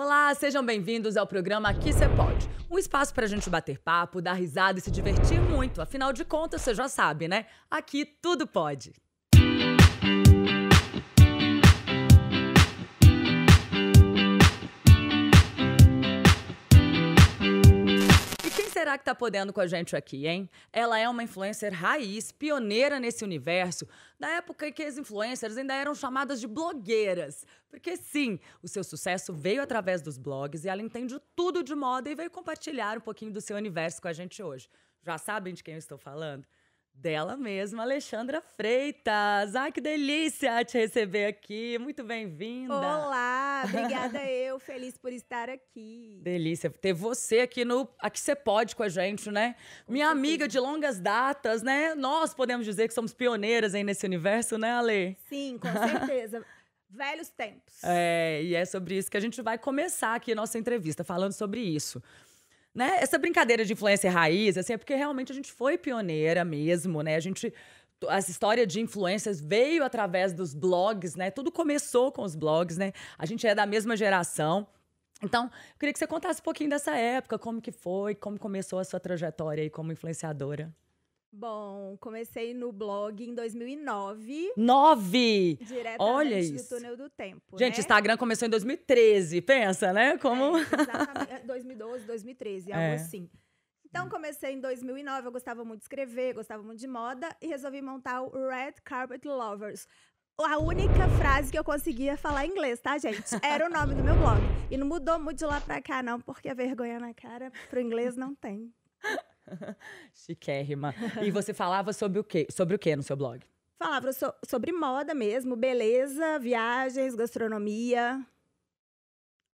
Olá, sejam bem-vindos ao programa Aqui Cê Pode. Um espaço para a gente bater papo, dar risada e se divertir muito. Afinal de contas, você já sabe, né? Aqui tudo pode. será que tá podendo com a gente aqui, hein? Ela é uma influencer raiz, pioneira nesse universo, da época em que as influencers ainda eram chamadas de blogueiras. Porque sim, o seu sucesso veio através dos blogs e ela entende tudo de moda e veio compartilhar um pouquinho do seu universo com a gente hoje. Já sabem de quem eu estou falando? dela mesma, Alexandra Freitas. Ai, que delícia te receber aqui. Muito bem-vinda. Olá, obrigada eu, feliz por estar aqui. Delícia ter você aqui no Aqui Você Pode com a gente, né? Minha amiga de longas datas, né? Nós podemos dizer que somos pioneiras aí nesse universo, né, Ale? Sim, com certeza. Velhos tempos. É, e é sobre isso que a gente vai começar aqui a nossa entrevista, falando sobre isso né? Essa brincadeira de influência raiz, assim, é porque realmente a gente foi pioneira mesmo, né? A gente essa história de influências veio através dos blogs, né? Tudo começou com os blogs, né? A gente é da mesma geração. Então, eu queria que você contasse um pouquinho dessa época, como que foi, como começou a sua trajetória aí como influenciadora. Bom, comecei no blog em 2009. Nove! Diretamente Olha isso. do túnel do tempo. Gente, né? Instagram começou em 2013, pensa, né? É, Como. É, exatamente. 2012, 2013, algo é. assim. Então comecei em 2009, eu gostava muito de escrever, gostava muito de moda e resolvi montar o Red Carpet Lovers. A única frase que eu conseguia falar em inglês, tá, gente? Era o nome do meu blog. E não mudou muito de lá pra cá, não, porque a vergonha na cara pro inglês não tem. Chiquérrima. E você falava sobre o quê? Sobre o quê no seu blog? Falava so sobre moda mesmo, beleza, viagens, gastronomia.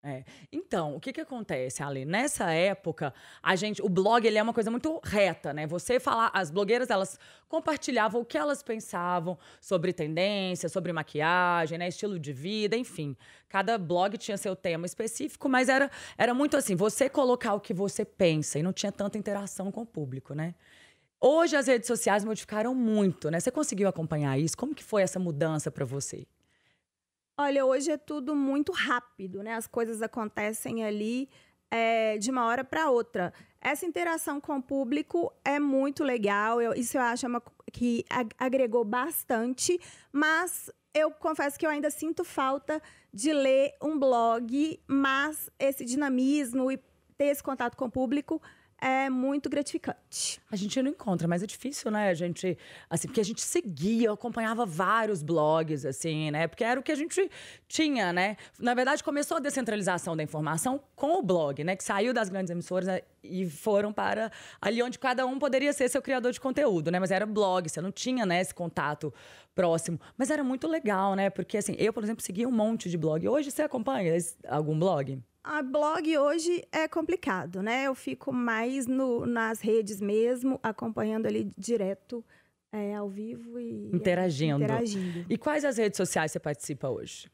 É. Então, o que que acontece, ali Nessa época, a gente, o blog ele é uma coisa muito reta, né? Você falar, as blogueiras elas compartilhavam o que elas pensavam sobre tendência, sobre maquiagem, né? estilo de vida, enfim. Cada blog tinha seu tema específico, mas era era muito assim, você colocar o que você pensa e não tinha tanta interação com o público, né? Hoje as redes sociais modificaram muito, né? Você conseguiu acompanhar isso? Como que foi essa mudança para você? Olha, hoje é tudo muito rápido, né? As coisas acontecem ali é, de uma hora para outra. Essa interação com o público é muito legal. Eu, isso eu acho uma, que agregou bastante, mas eu confesso que eu ainda sinto falta de ler um blog, mas esse dinamismo e ter esse contato com o público é muito gratificante. A gente não encontra, mas é difícil, né? A gente, assim, porque a gente seguia, acompanhava vários blogs, assim, né? Porque era o que a gente tinha, né? Na verdade, começou a descentralização da informação com o blog, né? Que saiu das grandes emissoras né? e foram para ali onde cada um poderia ser seu criador de conteúdo, né? Mas era blog, você não tinha, né, esse contato próximo. Mas era muito legal, né? Porque, assim, eu, por exemplo, seguia um monte de blog. Hoje você acompanha algum blog? A blog hoje é complicado, né? Eu fico mais no, nas redes mesmo, acompanhando ali direto, é, ao vivo e. Interagindo. É, interagindo. E quais as redes sociais você participa hoje?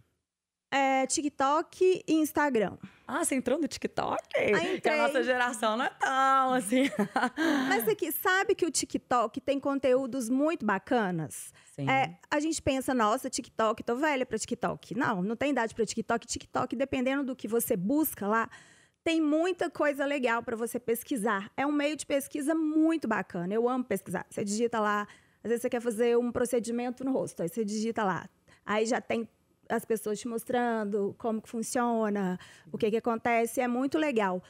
é, TikTok e Instagram. Ah, você entrou no TikTok? Ah, que a nossa geração não é tão assim. Mas aqui, sabe que o TikTok tem conteúdos muito bacanas? Sim. É, a gente pensa, nossa, TikTok, tô velha pra TikTok. Não, não tem idade pra TikTok. TikTok, dependendo do que você busca lá, tem muita coisa legal para você pesquisar. É um meio de pesquisa muito bacana. Eu amo pesquisar. Você digita lá, às vezes você quer fazer um procedimento no rosto, aí você digita lá. Aí já tem as pessoas te mostrando como que funciona, o que, que acontece, é muito legal.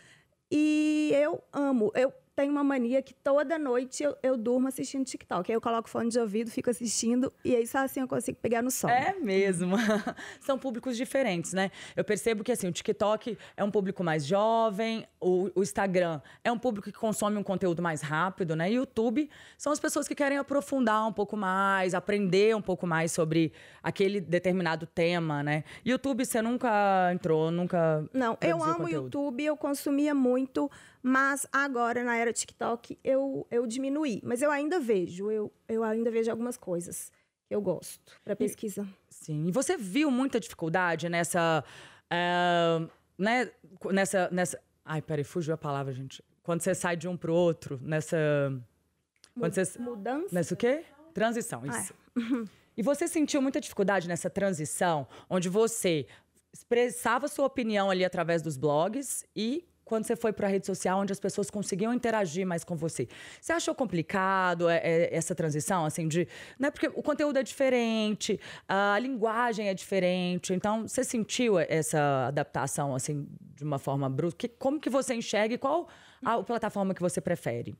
E eu amo. Eu tenho uma mania que toda noite eu, eu durmo assistindo TikTok. Aí eu coloco fone de ouvido, fico assistindo e aí só assim eu consigo pegar no som. É mesmo. São públicos diferentes, né? Eu percebo que assim, o TikTok é um público mais jovem, o, o Instagram é um público que consome um conteúdo mais rápido, né? E o YouTube são as pessoas que querem aprofundar um pouco mais, aprender um pouco mais sobre aquele determinado tema, né? YouTube você nunca entrou, nunca Não, eu amo o YouTube, eu consumia muito mas agora, na era TikTok, eu, eu diminuí. Mas eu ainda vejo, eu, eu ainda vejo algumas coisas que eu gosto para pesquisa. E, sim. E você viu muita dificuldade nessa. Uh, né, nessa, nessa. Ai, peraí, fugiu a palavra, gente. Quando você sai de um pro outro, nessa. Quando você, mudança? Nessa o quê? Transição, isso. Ah, é. e você sentiu muita dificuldade nessa transição, onde você expressava sua opinião ali através dos blogs e quando você foi para a rede social, onde as pessoas conseguiam interagir mais com você. Você achou complicado é, é, essa transição, assim, de... Né, porque o conteúdo é diferente, a linguagem é diferente. Então, você sentiu essa adaptação, assim, de uma forma brusca? Como que você enxerga e qual a plataforma que você prefere?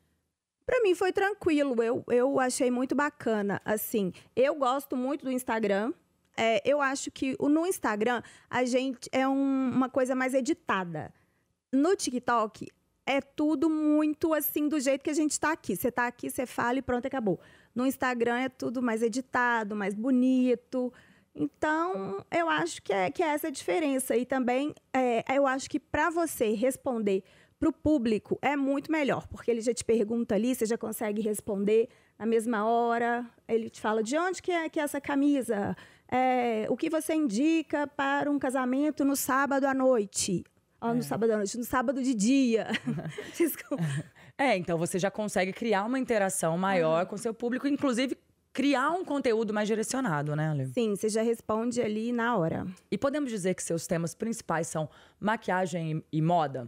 Para mim foi tranquilo, eu, eu achei muito bacana. Assim, eu gosto muito do Instagram. É, eu acho que no Instagram a gente é um, uma coisa mais editada no TikTok é tudo muito assim do jeito que a gente está aqui. Você está aqui, você fala e pronto, acabou. No Instagram é tudo mais editado, mais bonito. Então, eu acho que é, que é essa a diferença. E também, é, eu acho que para você responder para o público é muito melhor, porque ele já te pergunta ali, você já consegue responder na mesma hora. Ele te fala de onde que é, que é essa camisa, é, o que você indica para um casamento no sábado à noite? no é. sábado à noite, no sábado de dia. é, então você já consegue criar uma interação maior uhum. com seu público, inclusive criar um conteúdo mais direcionado, né, Olive? Sim, você já responde ali na hora. E podemos dizer que seus temas principais são maquiagem e moda?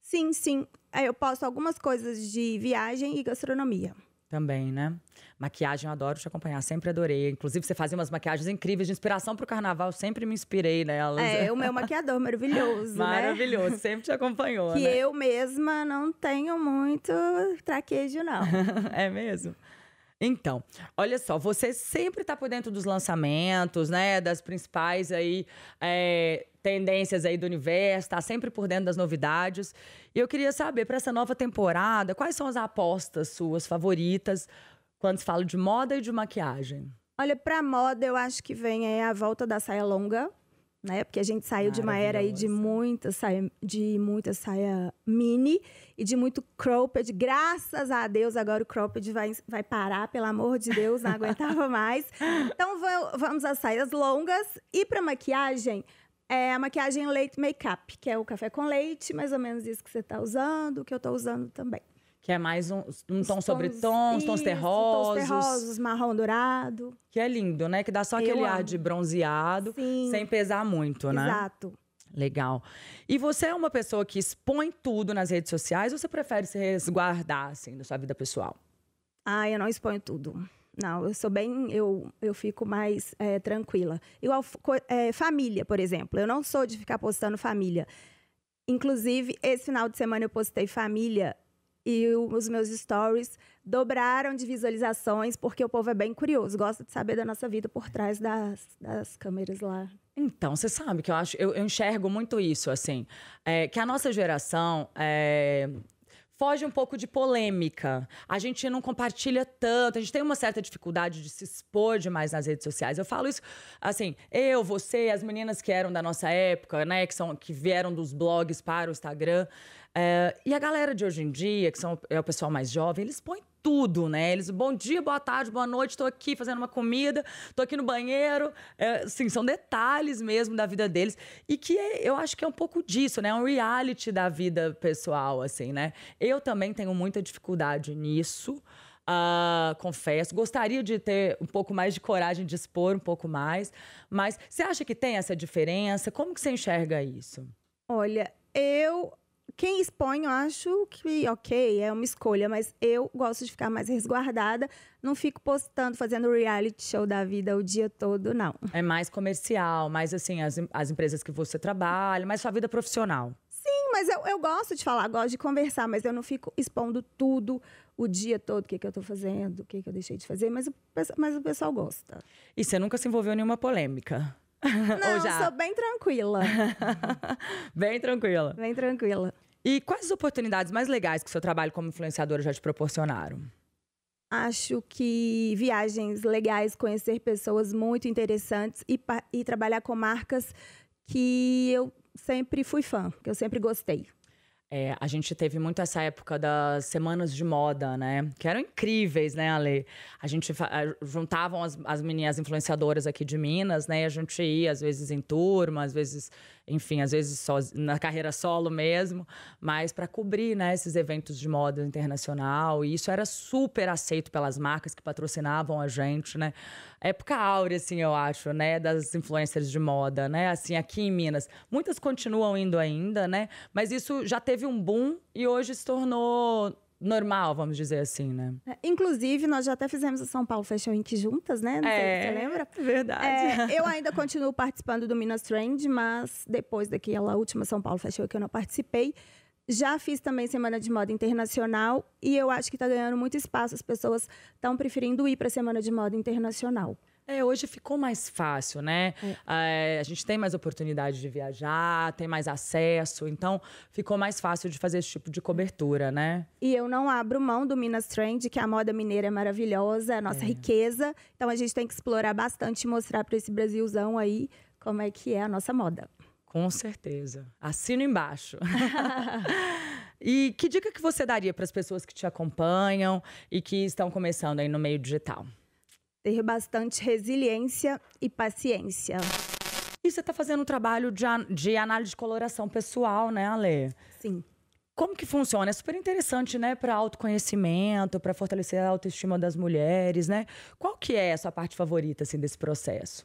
Sim, sim. É, eu posto algumas coisas de viagem e gastronomia. Também, né? Maquiagem, eu adoro te acompanhar, sempre adorei. Inclusive, você fazia umas maquiagens incríveis de inspiração pro carnaval, sempre me inspirei nelas. É, o meu maquiador maravilhoso. Né? maravilhoso, né? sempre te acompanhou. Que né? eu mesma não tenho muito traquejo, não. é mesmo? Então, olha só, você sempre está por dentro dos lançamentos, né? Das principais aí é, tendências aí do universo, está sempre por dentro das novidades. E eu queria saber para essa nova temporada, quais são as apostas suas favoritas quando se fala de moda e de maquiagem? Olha, para moda eu acho que vem aí a volta da saia longa né? Porque a gente saiu de uma era aí de muita saia, de muita saia mini e de muito cropped. Graças a Deus, agora o cropped vai, vai parar, pelo amor de Deus, não aguentava mais. Então vamos às saias longas e para maquiagem, é a maquiagem leite make-up, que é o café com leite, mais ou menos isso que você está usando, que eu estou usando também. Que é mais um, um tom tons, sobre tons, isso, tons terrosos. Tons terrosos, marrom dourado. Que é lindo, né? Que dá só Eu aquele amo. ar de bronzeado, Sim. sem pesar muito, né? Exato. Legal. E você é uma pessoa que expõe tudo nas redes sociais ou você prefere se resguardar, assim, da sua vida pessoal? Ah, eu não exponho tudo. Não, eu sou bem, eu, eu fico mais é, tranquila. Igual é, família, por exemplo. Eu não sou de ficar postando família. Inclusive, esse final de semana eu postei família e os meus stories dobraram de visualizações, porque o povo é bem curioso, gosta de saber da nossa vida por trás das, das câmeras lá. Então, você sabe que eu acho, eu, eu enxergo muito isso, assim, é, que a nossa geração é, foge um pouco de polêmica. A gente não compartilha tanto, a gente tem uma certa dificuldade de se expor demais nas redes sociais. Eu falo isso assim, eu, você, as meninas que eram da nossa época, né, que, são, que vieram dos blogs para o Instagram. É, e a galera de hoje em dia, que são, é o pessoal mais jovem, eles põem tudo, né? Eles, bom dia, boa tarde, boa noite, estou aqui fazendo uma comida, estou aqui no banheiro. É, assim, são detalhes mesmo da vida deles. E que é, eu acho que é um pouco disso, né? É um reality da vida pessoal, assim, né? Eu também tenho muita dificuldade nisso. Uh, confesso, gostaria de ter um pouco mais de coragem de expor um pouco mais, mas você acha que tem essa diferença? Como que você enxerga isso? Olha, eu quem expõe, eu acho que, ok, é uma escolha, mas eu gosto de ficar mais resguardada. Não fico postando, fazendo reality show da vida o dia todo, não. É mais comercial, mais assim, as, as empresas que você trabalha, mais sua vida profissional. Sim, mas eu, eu gosto de falar, gosto de conversar, mas eu não fico expondo tudo o dia todo, o que, que eu tô fazendo, o que, que eu deixei de fazer, mas o, mas o pessoal gosta. E você nunca se envolveu em nenhuma polêmica? Não, já... sou bem tranquila. bem tranquila. Bem tranquila. E quais as oportunidades mais legais que o seu trabalho como influenciadora já te proporcionaram? Acho que viagens legais, conhecer pessoas muito interessantes e, e trabalhar com marcas que eu sempre fui fã, que eu sempre gostei. É, a gente teve muito essa época das semanas de moda, né? Que eram incríveis, né, Ale? A gente juntavam as, as meninas influenciadoras aqui de Minas, né? E a gente ia, às vezes, em turma, às vezes, enfim, às vezes só na carreira solo mesmo, mas para cobrir, né, esses eventos de moda internacional. E isso era super aceito pelas marcas que patrocinavam a gente, né? Época áurea, assim, eu acho, né? Das influencers de moda, né? Assim, aqui em Minas. Muitas continuam indo ainda, né? Mas isso já teve teve um boom e hoje se tornou normal, vamos dizer assim, né? É, inclusive, nós já até fizemos o São Paulo Fashion Week juntas, né? Não é, sei se você é, lembra. Verdade. É, eu ainda continuo participando do Minas Trend, mas depois daquela última São Paulo Fashion Week que eu não participei, já fiz também Semana de Moda Internacional e eu acho que está ganhando muito espaço. As pessoas estão preferindo ir para a Semana de Moda Internacional. É, hoje ficou mais fácil, né? É. É, a gente tem mais oportunidade de viajar, tem mais acesso, então ficou mais fácil de fazer esse tipo de cobertura, né? E eu não abro mão do Minas Trend, que a moda mineira é maravilhosa, é a nossa é. riqueza. Então a gente tem que explorar bastante e mostrar para esse Brasilzão aí como é que é a nossa moda. Com certeza. Assino embaixo. e que dica que você daria para as pessoas que te acompanham e que estão começando aí no meio digital? ter bastante resiliência e paciência. E você está fazendo um trabalho de, de análise de coloração pessoal, né, Ale? Sim. Como que funciona? É super interessante, né, para autoconhecimento, para fortalecer a autoestima das mulheres, né? Qual que é a sua parte favorita assim desse processo?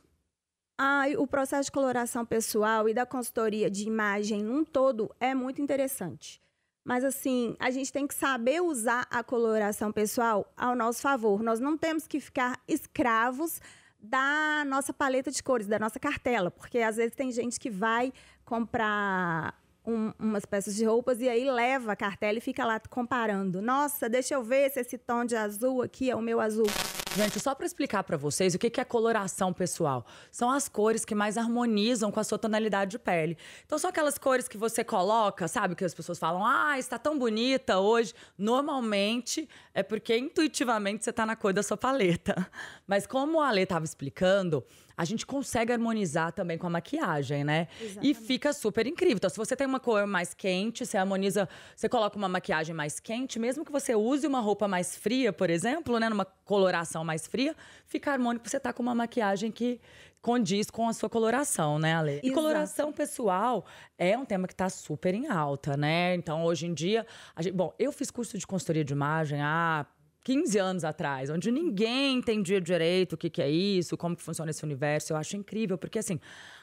Ah, o processo de coloração pessoal e da consultoria de imagem num todo é muito interessante. Mas assim, a gente tem que saber usar a coloração pessoal ao nosso favor. Nós não temos que ficar escravos da nossa paleta de cores, da nossa cartela, porque às vezes tem gente que vai comprar um, umas peças de roupas e aí leva a cartela e fica lá comparando. Nossa, deixa eu ver se esse tom de azul aqui é o meu azul. Gente, só para explicar para vocês o que é coloração pessoal. São as cores que mais harmonizam com a sua tonalidade de pele. Então são aquelas cores que você coloca, sabe? Que as pessoas falam, ah, está tão bonita hoje. Normalmente é porque intuitivamente você está na cor da sua paleta. Mas como a Ale estava explicando, a gente consegue harmonizar também com a maquiagem, né? Exatamente. E fica super incrível. Então, se você tem uma cor mais quente, você harmoniza, você coloca uma maquiagem mais quente, mesmo que você use uma roupa mais fria, por exemplo, né? Numa coloração mais fria, fica harmônico você tá com uma maquiagem que condiz com a sua coloração, né, Ale? Exato. E coloração pessoal é um tema que está super em alta, né? Então, hoje em dia, gente, bom, eu fiz curso de consultoria de imagem há ah, 15 anos atrás, onde ninguém entendia direito o que, que é isso, como que funciona esse universo. Eu acho incrível, porque assim,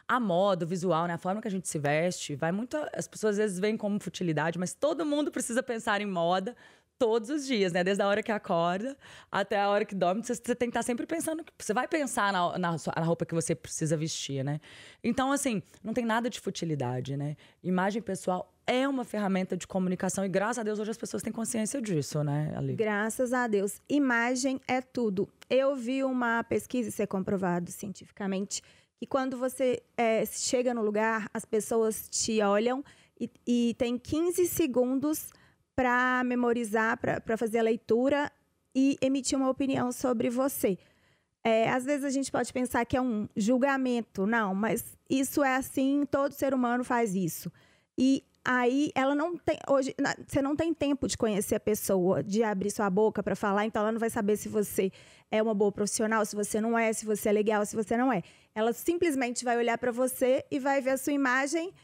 a moda, o visual, né, a forma que a gente se veste, vai muito. As pessoas às vezes veem como futilidade, mas todo mundo precisa pensar em moda todos os dias, né? Desde a hora que acorda até a hora que dorme, você, você tem que estar tá sempre pensando. Você vai pensar na, na, na, roupa que você precisa vestir, né? Então, assim, não tem nada de futilidade, né? Imagem pessoal é uma ferramenta de comunicação e graças a Deus hoje as pessoas têm consciência disso, né, Ali? Graças a Deus. Imagem é tudo. Eu vi uma pesquisa ser comprovada é comprovado cientificamente que quando você é, chega no lugar, as pessoas te olham e, e tem 15 segundos para memorizar, para fazer a leitura e emitir uma opinião sobre você. É, às vezes a gente pode pensar que é um julgamento, não, mas isso é assim, todo ser humano faz isso. E aí ela não tem hoje você não tem tempo de conhecer a pessoa de abrir sua boca para falar então ela não vai saber se você é uma boa profissional se você não é se você é legal se você não é ela simplesmente vai olhar para você e vai ver a sua imagem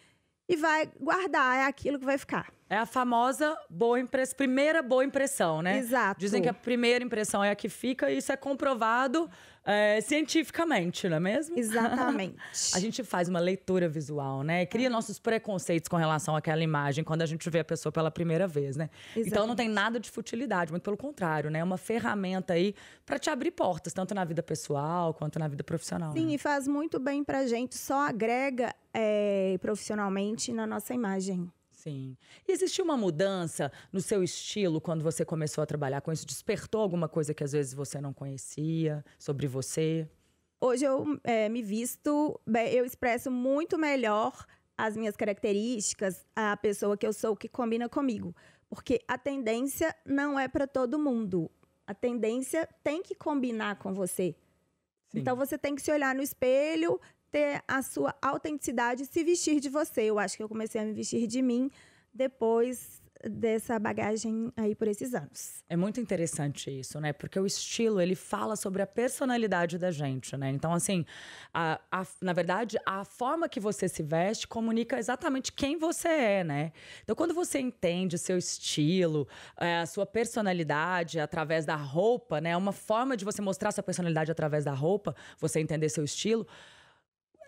e vai guardar é aquilo que vai ficar é a famosa boa impressão, primeira boa impressão, né? Exato. Dizem que a primeira impressão é a que fica, e isso é comprovado é, cientificamente, não é mesmo? Exatamente. a gente faz uma leitura visual, né? Cria é. nossos preconceitos com relação àquela imagem quando a gente vê a pessoa pela primeira vez, né? Exatamente. Então não tem nada de futilidade, muito pelo contrário, né? É uma ferramenta aí para te abrir portas, tanto na vida pessoal quanto na vida profissional. Sim, né? e faz muito bem pra gente, só agrega é, profissionalmente na nossa imagem. Sim. E existiu uma mudança no seu estilo quando você começou a trabalhar com isso? Despertou alguma coisa que às vezes você não conhecia sobre você? Hoje eu é, me visto, eu expresso muito melhor as minhas características, a pessoa que eu sou que combina comigo. Porque a tendência não é para todo mundo. A tendência tem que combinar com você. Sim. Então você tem que se olhar no espelho ter a sua autenticidade se vestir de você. Eu acho que eu comecei a me vestir de mim depois dessa bagagem aí por esses anos. É muito interessante isso, né? Porque o estilo, ele fala sobre a personalidade da gente, né? Então, assim, a, a, na verdade, a forma que você se veste comunica exatamente quem você é, né? Então, quando você entende o seu estilo, é, a sua personalidade através da roupa, né? É uma forma de você mostrar sua personalidade através da roupa, você entender seu estilo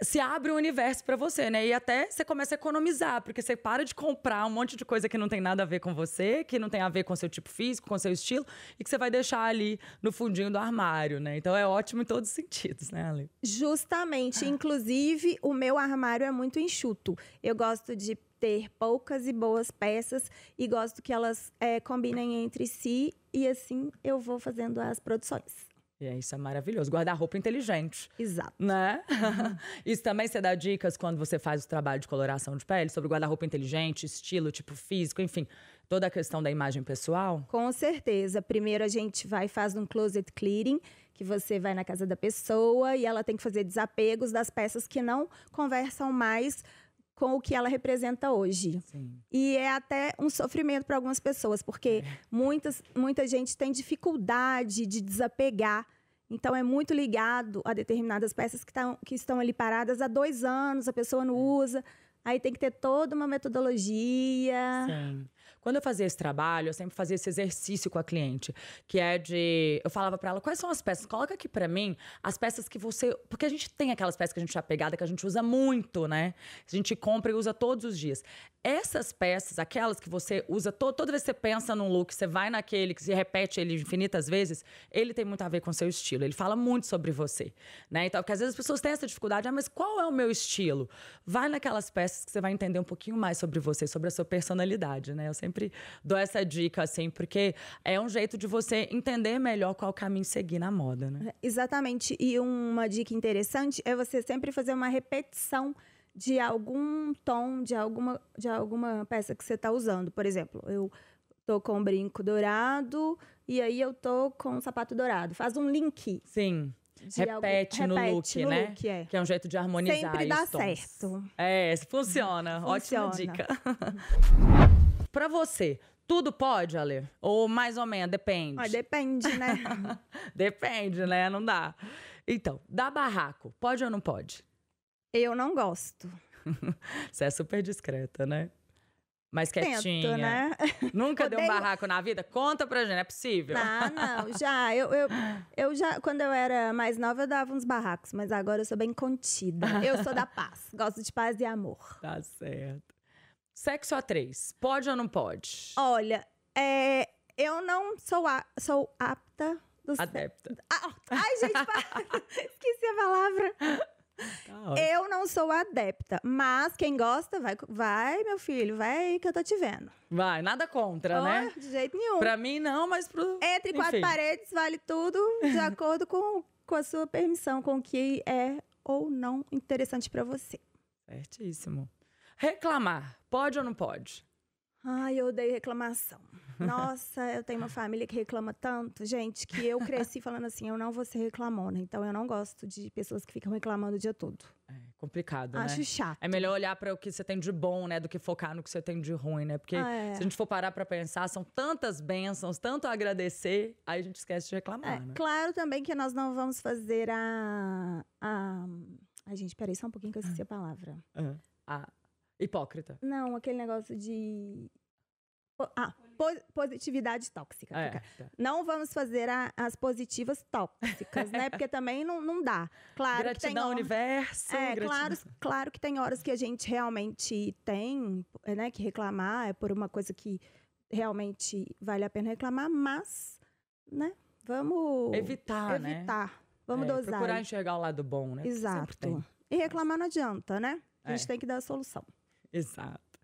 se abre o um universo para você, né? E até você começa a economizar, porque você para de comprar um monte de coisa que não tem nada a ver com você, que não tem a ver com seu tipo físico, com seu estilo, e que você vai deixar ali no fundinho do armário, né? Então é ótimo em todos os sentidos, né, Ale? Justamente. Inclusive, o meu armário é muito enxuto. Eu gosto de ter poucas e boas peças e gosto que elas é, combinem entre si e assim eu vou fazendo as produções. E é, isso é maravilhoso. Guarda-roupa inteligente. Exato. Né? Uhum. isso também você dá dicas quando você faz o trabalho de coloração de pele sobre guarda-roupa inteligente, estilo, tipo físico, enfim toda a questão da imagem pessoal? Com certeza. Primeiro a gente vai faz um closet clearing, que você vai na casa da pessoa e ela tem que fazer desapegos das peças que não conversam mais com o que ela representa hoje. Sim. E é até um sofrimento para algumas pessoas, porque é. muitas, muita gente tem dificuldade de desapegar. Então, é muito ligado a determinadas peças que, tão, que estão ali paradas há dois anos, a pessoa não é. usa. Aí tem que ter toda uma metodologia. Sim. Quando eu fazia esse trabalho, eu sempre fazia esse exercício com a cliente, que é de. Eu falava para ela quais são as peças, coloca aqui para mim as peças que você. Porque a gente tem aquelas peças que a gente já é pegada, que a gente usa muito, né? A gente compra e usa todos os dias. Essas peças, aquelas que você usa toda vez que você pensa num look, você vai naquele, que se repete ele infinitas vezes, ele tem muito a ver com seu estilo. Ele fala muito sobre você, né? Então, porque às vezes as pessoas têm essa dificuldade, ah, mas qual é o meu estilo? Vai naquelas peças que você vai entender um pouquinho mais sobre você, sobre a sua personalidade, né? Eu sempre sempre dou essa dica, assim, porque é um jeito de você entender melhor qual caminho seguir na moda, né? É, exatamente. E uma dica interessante é você sempre fazer uma repetição de algum tom, de alguma, de alguma peça que você está usando. Por exemplo, eu tô com um brinco dourado e aí eu tô com um sapato dourado. Faz um link. Sim. Repete, algum... no, repete look, no né? Look, é. Que é um jeito de harmonizar Sempre dá tons. certo. É, funciona. funciona. Ótima dica. Para você, tudo pode, Ale? Ou mais ou menos, depende? Ah, depende, né? depende, né? Não dá. Então, dá barraco, pode ou não pode? Eu não gosto. você é super discreta, né? Mais quietinha. Tento, né? Nunca Odeio... deu um barraco na vida? Conta pra gente, é possível. Ah, não, já. Eu, eu, eu já, quando eu era mais nova, eu dava uns barracos, mas agora eu sou bem contida. Eu sou da paz, gosto de paz e amor. Tá certo. Sexo a três, pode ou não pode? Olha, é, eu não sou, a, sou apta dos Adepta. Ah, ai, gente, esqueci a palavra. Tá eu não sou adepta, mas quem gosta, vai, vai, meu filho, vai que eu tô te vendo. Vai, nada contra, oh, né? De jeito nenhum. Pra mim, não, mas pro. Entre Enfim. quatro paredes, vale tudo, de acordo com, com a sua permissão, com o que é ou não interessante para você. Certíssimo. Reclamar, pode ou não pode? Ai, eu odeio reclamação. Nossa, eu tenho uma família que reclama tanto, gente, que eu cresci falando assim, eu não vou ser reclamona. Então, eu não gosto de pessoas que ficam reclamando o dia todo. É complicado, Acho né? Acho chato. É melhor olhar para o que você tem de bom, né? Do que focar no que você tem de ruim, né? Porque ah, é. se a gente for parar para pensar, são tantas bênçãos, tanto agradecer, aí a gente esquece de reclamar, é, né? Claro também que nós não vamos fazer a... a... Ai, gente, peraí só um pouquinho que eu esqueci ah. a palavra. Uhum. A, Hipócrita. Não, aquele negócio de. Ah, po positividade tóxica. É, tá. Não vamos fazer a, as positivas tóxicas, né? Porque também não, não dá. Claro gratidão que tem hora... universo. É, gratidão. Claro, claro que tem horas que a gente realmente tem, né? Que reclamar é por uma coisa que realmente vale a pena reclamar, mas, né? Vamos evitar, né? evitar. Né? Vamos é, dosar. Procurar enxergar o lado bom, né? Exato. E reclamar não adianta, né? A gente é. tem que dar a solução. Exato.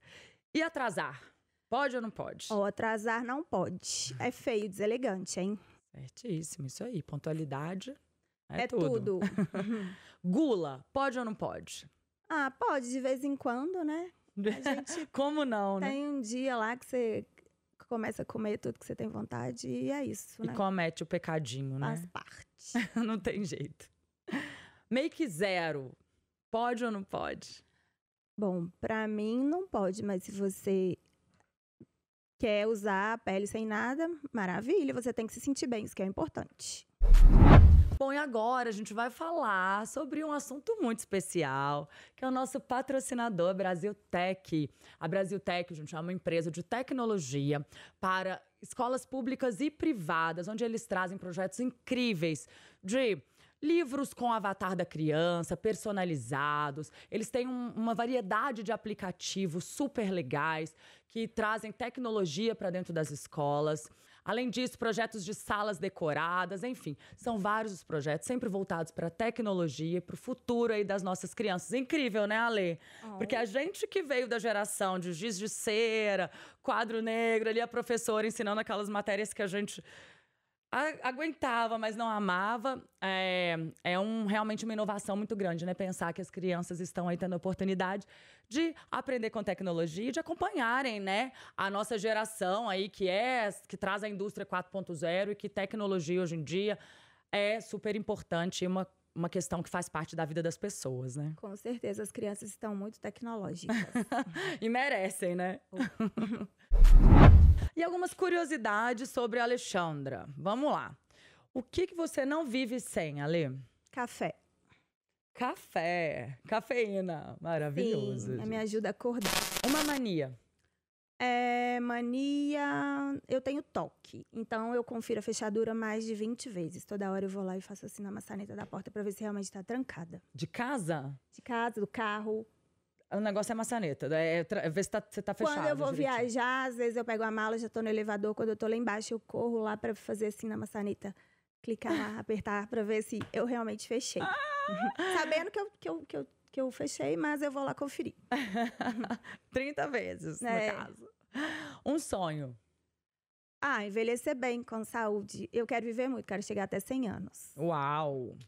E atrasar? Pode ou não pode? Ou oh, atrasar não pode. É feio, deselegante, hein? Certíssimo, isso aí. Pontualidade é, é tudo. tudo. Gula, pode ou não pode? Ah, pode, de vez em quando, né? Como não, tem né? Tem um dia lá que você começa a comer tudo que você tem vontade e é isso, e né? E comete o pecadinho, né? Faz parte. não tem jeito. Make zero. Pode ou não pode? Bom, para mim não pode, mas se você quer usar a pele sem nada, maravilha, você tem que se sentir bem, isso que é importante. Bom, e agora a gente vai falar sobre um assunto muito especial, que é o nosso patrocinador Brasil Tech. A Brasil Tech, gente, é uma empresa de tecnologia para escolas públicas e privadas, onde eles trazem projetos incríveis de livros com avatar da criança, personalizados. Eles têm um, uma variedade de aplicativos super legais que trazem tecnologia para dentro das escolas. Além disso, projetos de salas decoradas, enfim, são vários os projetos, sempre voltados para a tecnologia e para o futuro aí das nossas crianças. Incrível, né, Ale? Oh. Porque a gente que veio da geração de giz de cera, quadro negro, ali a professora ensinando aquelas matérias que a gente a, aguentava, mas não amava. É, é um, realmente uma inovação muito grande, né? Pensar que as crianças estão aí tendo a oportunidade de aprender com tecnologia e de acompanharem, né? A nossa geração aí que é que traz a indústria 4.0 e que tecnologia hoje em dia é super importante e uma uma questão que faz parte da vida das pessoas, né? Com certeza, as crianças estão muito tecnológicas. e merecem, né? Uh. algumas curiosidades sobre a Alexandra. Vamos lá. O que, que você não vive sem, Ale? Café. Café. Cafeína. Maravilhoso. Sim, me ajuda a acordar. Uma mania. É, mania. Eu tenho toque. Então eu confiro a fechadura mais de 20 vezes. Toda hora eu vou lá e faço assim na maçaneta da porta para ver se realmente tá trancada. De casa? De casa, do carro. O negócio é maçaneta, é, é ver se tá, você tá fechado. Quando eu vou direitinho. viajar, às vezes eu pego a mala, já tô no elevador. Quando eu tô lá embaixo, eu corro lá pra fazer assim na maçaneta. Clicar lá, apertar pra ver se eu realmente fechei. Ah! Sabendo que eu, que, eu, que, eu, que eu fechei, mas eu vou lá conferir. 30 vezes, é. no caso. Um sonho. Ah, envelhecer bem, com saúde. Eu quero viver muito, quero chegar até 100 anos. Uau!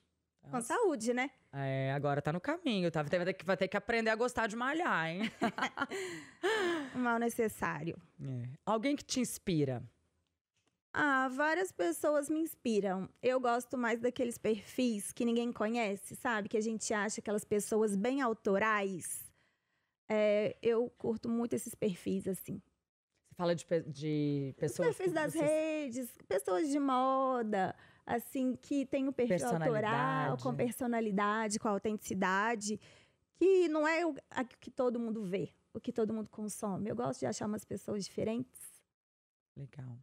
Com Nossa. saúde, né? É, agora tá no caminho, tá? Vai ter, que, vai ter que aprender a gostar de malhar, hein? Mal necessário. É. Alguém que te inspira? Ah, várias pessoas me inspiram. Eu gosto mais daqueles perfis que ninguém conhece, sabe? Que a gente acha aquelas pessoas bem autorais. É, eu curto muito esses perfis, assim. Você fala de, de pessoas. Os perfis das vocês... redes, pessoas de moda assim, que tem um perfil autoral, com personalidade, com autenticidade, que não é o que todo mundo vê, o que todo mundo consome. Eu gosto de achar umas pessoas diferentes. Legal.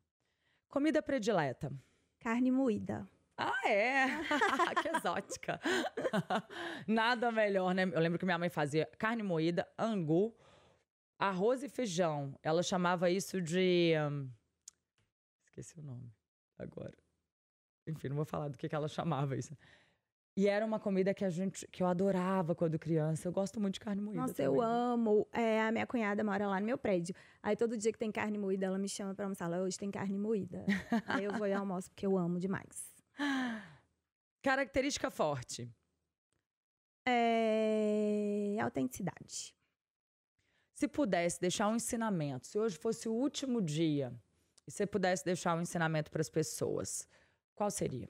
Comida predileta? Carne moída. Ah, é? que exótica. Nada melhor, né? Eu lembro que minha mãe fazia carne moída, angu, arroz e feijão. Ela chamava isso de. Hum, esqueci o nome agora. Enfim, não vou falar do que, que ela chamava isso. E era uma comida que a gente que eu adorava quando criança. Eu gosto muito de carne moída. Nossa, também. eu né? amo. É, a minha cunhada mora lá no meu prédio. Aí todo dia que tem carne moída, ela me chama para almoçar. Ela hoje tem carne moída. Aí eu vou e almoço porque eu amo demais. Característica forte. É autenticidade. Se pudesse deixar um ensinamento, se hoje fosse o último dia e você pudesse deixar um ensinamento para as pessoas, qual seria?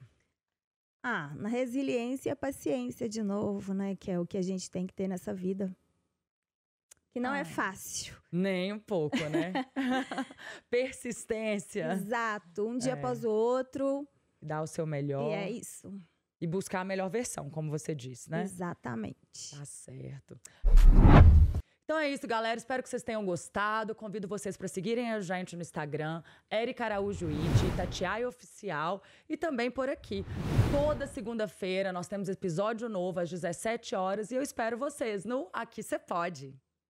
Ah, na resiliência e a paciência, de novo, né? Que é o que a gente tem que ter nessa vida. Que não é ah. fácil. Nem um pouco, né? Persistência. Exato. Um dia é. após o outro. Dar o seu melhor. E é isso. E buscar a melhor versão, como você disse, né? Exatamente. Tá certo. Então é isso, galera. Espero que vocês tenham gostado. Convido vocês para seguirem a gente no Instagram, Eric Araújo It Tatiai Oficial e também por aqui. Toda segunda-feira nós temos episódio novo às 17 horas e eu espero vocês no Aqui Você Pode.